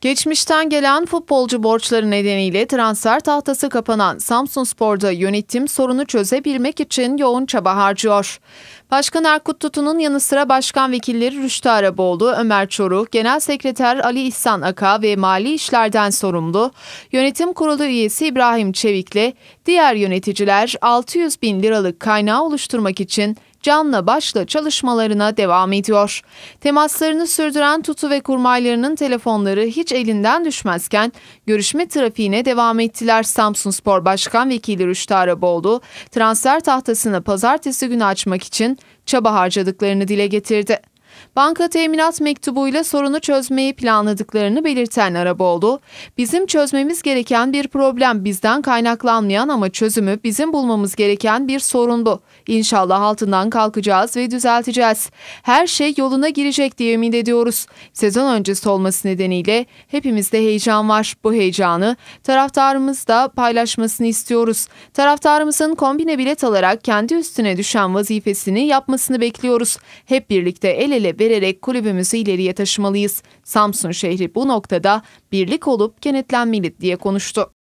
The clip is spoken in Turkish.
Geçmişten gelen futbolcu borçları nedeniyle transfer tahtası kapanan Samsun Spor'da yönetim sorunu çözebilmek için yoğun çaba harcıyor. Başkan Erkut Tutu'nun yanı sıra başkan vekilleri Rüştü Araboğlu, Ömer Çoruh, Genel Sekreter Ali İhsan Aka ve Mali İşlerden sorumlu, yönetim kurulu üyesi İbrahim Çevik'le diğer yöneticiler 600 bin liralık kaynağı oluşturmak için canla başla çalışmalarına devam ediyor. Temaslarını sürdüren Tutu ve kurmaylarının telefonları hiç elinden düşmezken görüşme trafiğine devam ettiler. Samsun Spor Başkan Vekili Rüştü Araboğlu transfer tahtasını pazartesi günü açmak için çaba harcadıklarını dile getirdi. Banka teminat mektubuyla sorunu çözmeyi planladıklarını belirten Araboğlu, "Bizim çözmemiz gereken bir problem bizden kaynaklanmayan ama çözümü bizim bulmamız gereken bir sorundu. İnşallah altından kalkacağız ve düzelteceğiz. Her şey yoluna girecek diye ümit ediyoruz. Sezon öncesi olması nedeniyle hepimizde heyecan var. Bu heyecanı taraftarımız da paylaşmasını istiyoruz. Taraftarımızın kombine bilet alarak kendi üstüne düşen vazifesini yapmasını bekliyoruz. Hep birlikte el ele mücadele vererek kulübümüzü ileriye taşımalıyız. Samsun şehri bu noktada birlik olup kenetlenmeli diye konuştu.